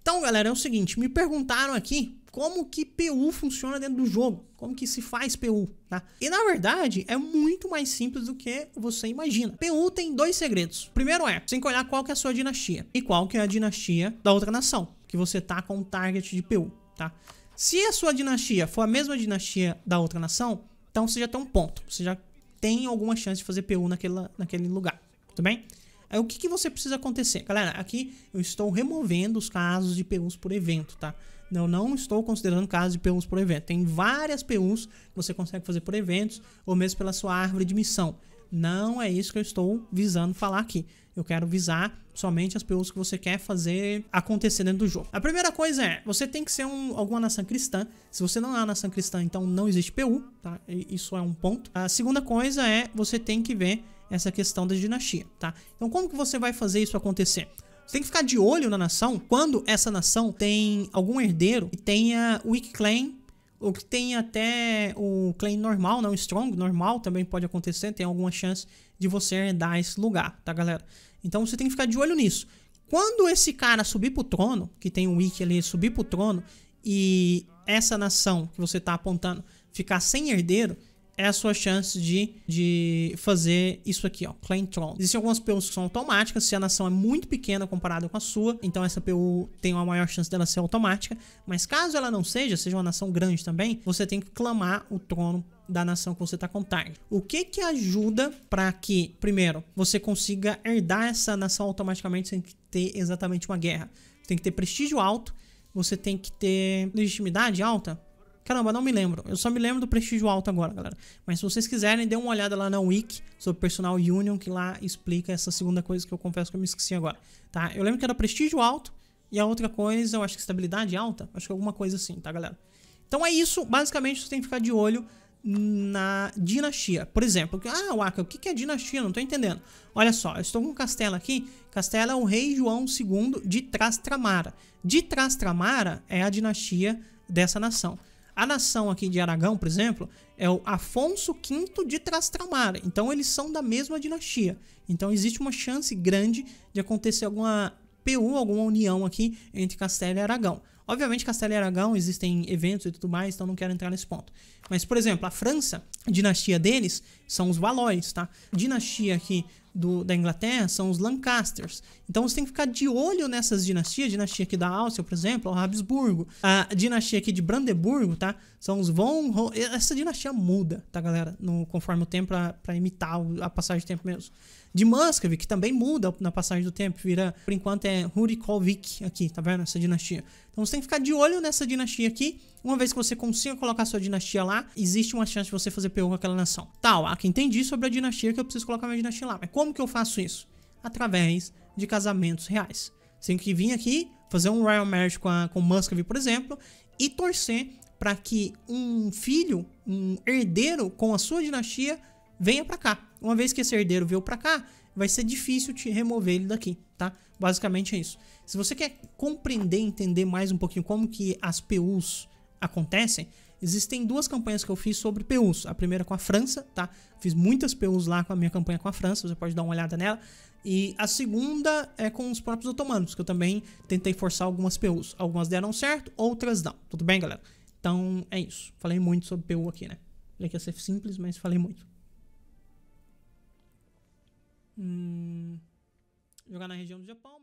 Então, galera, é o seguinte, me perguntaram aqui como que PU funciona dentro do jogo, como que se faz PU, tá? E na verdade é muito mais simples do que você imagina. PU tem dois segredos. primeiro é, você tem que olhar qual que é a sua dinastia e qual que é a dinastia da outra nação que você tá com o target de PU, tá? Se a sua dinastia for a mesma dinastia da outra nação, então você já tem um ponto, você já tem alguma chance de fazer PU naquela, naquele lugar, tudo bem? Aí o que, que você precisa acontecer? Galera, aqui eu estou removendo os casos de PUs por evento, tá? Eu não estou considerando casos de PUs por evento. Tem várias PUs que você consegue fazer por eventos ou mesmo pela sua árvore de missão. Não é isso que eu estou visando falar aqui. Eu quero visar somente as PUs que você quer fazer acontecer dentro do jogo. A primeira coisa é, você tem que ser um, alguma nação cristã. Se você não é uma nação cristã, então não existe PU, tá? Isso é um ponto. A segunda coisa é, você tem que ver essa questão da dinastia, tá? Então como que você vai fazer isso acontecer? Você tem que ficar de olho na nação quando essa nação tem algum herdeiro que tenha weak claim ou que tenha até o claim normal, não strong, normal também pode acontecer, tem alguma chance de você herdar esse lugar, tá galera? Então você tem que ficar de olho nisso. Quando esse cara subir pro trono, que tem um weak ali, subir pro trono e essa nação que você tá apontando ficar sem herdeiro, é a sua chance de, de fazer isso aqui, ó, Claim Throne. Existem algumas PUs que são automáticas, se a nação é muito pequena comparada com a sua, então essa PU tem uma maior chance dela ser automática, mas caso ela não seja, seja uma nação grande também, você tem que clamar o trono da nação que você está com target. O que que ajuda para que, primeiro, você consiga herdar essa nação automaticamente sem ter exatamente uma guerra? Você tem que ter prestígio alto, você tem que ter legitimidade alta, Caramba, não me lembro. Eu só me lembro do prestígio alto agora, galera. Mas se vocês quiserem, dê uma olhada lá na Wiki sobre Personal Union, que lá explica essa segunda coisa que eu confesso que eu me esqueci agora, tá? Eu lembro que era prestígio alto e a outra coisa, eu acho que estabilidade alta, acho que alguma coisa assim, tá, galera? Então é isso, basicamente você tem que ficar de olho na dinastia. Por exemplo, ah, Waka, o que é dinastia? Não tô entendendo. Olha só, eu estou com um castelo aqui. Castelo é o rei João II de Trastramara. De Trastramara é a dinastia dessa nação. A nação aqui de Aragão, por exemplo, é o Afonso V de Trastramar. Então eles são da mesma dinastia. Então existe uma chance grande de acontecer alguma PU, alguma união aqui entre Castelo e Aragão. Obviamente, Castelo e Aragão existem eventos e tudo mais, então não quero entrar nesse ponto. Mas, por exemplo, a França, a dinastia deles são os Valois, tá? A dinastia aqui do, da Inglaterra são os Lancasters. Então você tem que ficar de olho nessas dinastias, dinastia aqui da Áustria, por exemplo, o Habsburgo, a dinastia aqui de Brandeburgo, tá? São os von Ho essa dinastia muda, tá, galera? No, conforme o tempo para imitar a passagem do tempo mesmo. De Muscovy, que também muda na passagem do tempo, vira, por enquanto é Hurikovic aqui, tá vendo? Essa dinastia. Então você tem que ficar de olho nessa dinastia aqui uma vez que você consiga colocar sua dinastia lá, existe uma chance de você fazer PU com aquela nação. Tal, há quem entendi sobre a dinastia que eu preciso colocar minha dinastia lá. Mas como que eu faço isso? Através de casamentos reais. Você tem que vir aqui, fazer um Royal Marriage com, a, com Muscovy, por exemplo, e torcer para que um filho, um herdeiro com a sua dinastia venha para cá. Uma vez que esse herdeiro veio para cá, vai ser difícil te remover ele daqui, tá? Basicamente é isso. Se você quer compreender, entender mais um pouquinho como que as PUs acontecem, existem duas campanhas que eu fiz sobre PUs. A primeira com a França, tá? Fiz muitas PUs lá com a minha campanha com a França, você pode dar uma olhada nela. E a segunda é com os próprios otomanos, que eu também tentei forçar algumas PUs. Algumas deram certo, outras não. Tudo bem, galera? Então é isso. Falei muito sobre PU aqui, né? Falei ia ser simples, mas falei muito. Hum, jogar na região do Japão.